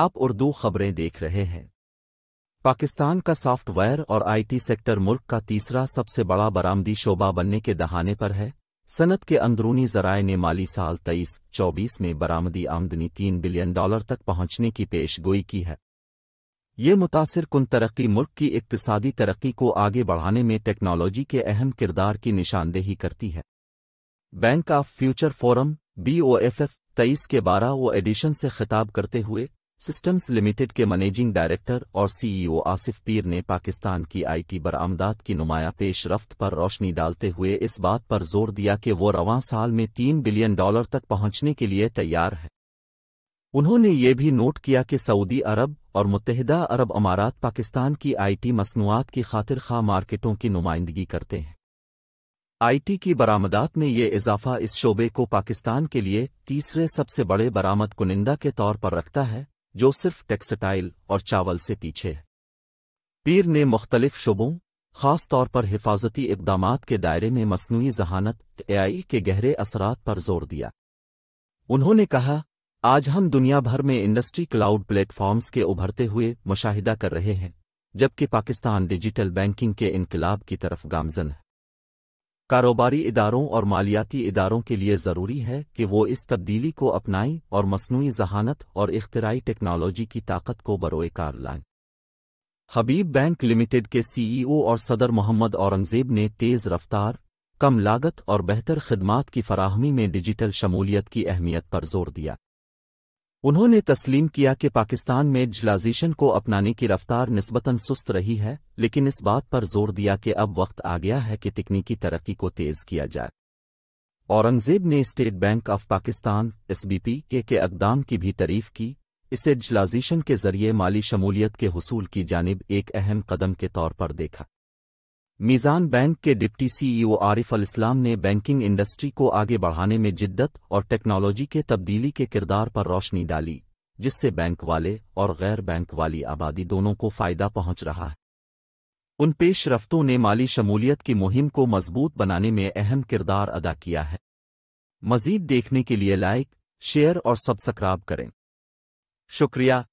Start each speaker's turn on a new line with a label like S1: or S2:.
S1: आप उर्दू खबरें देख रहे हैं पाकिस्तान का सॉफ्टवेयर और आईटी सेक्टर मुल्क का तीसरा सबसे बड़ा बरामदी शोबा बनने के दहाने पर है सनत के अंदरूनी जराये ने माली साल तेईस चौबीस में बरामदी आमदनी तीन बिलियन डॉलर तक पहुंचने की पेशगोई की है ये मुतासर कुन तरक्की मुल्क की इकतसादी तरक्की को आगे बढ़ाने में टेक्नोलॉजी के अहम किरदार की निशानदेही करती है bank of future forum B O F F तेईस के बारह ओ एडिशन से खिताब करते हुए सिस्टम्स लिमिटेड के मैनेजिंग डायरेक्टर और सीईओ आसिफ पीर ने पाकिस्तान की आईटी बरामदात की नुमाया पेशरफ्त पर रोशनी डालते हुए इस बात पर जोर दिया कि वो रवां साल में तीन बिलियन डॉलर तक पहुंचने के लिए तैयार है उन्होंने ये भी नोट किया कि सऊदी अरब और मुतहदा अरब अमारात पाकिस्तान की आईटी मसनूआत की खातिर खा मार्केटों की नुमाइंदगी करते हैं आईटी की बरामदात में ये इजाफा इस शोबे को पाकिस्तान के लिए तीसरे सबसे बड़े बरामद कुनिंदा के तौर पर रखता है जो सिर्फ टेक्सटाइल और चावल से पीछे है पीर ने मुख्तलिफ शुबों खास तौर पर हिफाजती इकदाम के दायरे में मसनू जहानत एआई के गहरे असरात पर जोर दिया उन्होंने कहा आज हम दुनिया भर में इंडस्ट्री क्लाउड प्लेटफॉर्म्स के उभरते हुए मुशाहिदा कर रहे हैं जबकि पाकिस्तान डिजिटल बैंकिंग के इनकलाब की तरफ गामजन है कारोबारी इदारों और मालियाती इदारों के लिए ज़रूरी है कि वो इस तब्दीली को अपनाएं और मसनू जहानत और इख्तराई टेक्नोलॉजी की ताकत को बरोकार लाएं हबीब बैंक लिमिटेड के सीईओ और सदर मोहम्मद औरंगजेब ने तेज़ रफ्तार कम लागत और बेहतर खदमात की फराहमी में डिजिटल शमूलियत की अहमियत पर जोर दिया उन्होंने तस्लीम किया कि पाकिस्तान में जलाइजेशन को अपनाने की रफ्तार नस्बता सुस्त रही है लेकिन इस बात पर जोर दिया कि अब वक्त आ गया है कि तकनीकी तरक्की को तेज किया जाए औरंगजेब ने state bank of Pakistan SBP के के अकदाम की भी तारीफ की इसे जलाइजेशन के जरिए माली शमूलियत के हसूल की जानब एक अहम कदम के तौर पर देखा मीज़ान बैंक के डिप्टी सीईओ आरिफ अल इस्लाम ने बैंकिंग इंडस्ट्री को आगे बढ़ाने में जिद्दत और टेक्नोलॉजी के तब्दीली के किरदार पर रोशनी डाली जिससे बैंक वाले और गैर बैंक वाली आबादी दोनों को फ़ायदा पहुंच रहा है उन पेश रफ्तों ने माली शमूलियत की मुहिम को मजबूत बनाने में अहम किरदार अदा किया है मजीद देखने के लिए लाइक शेयर और सब्सक्राइब करें शुक्रिया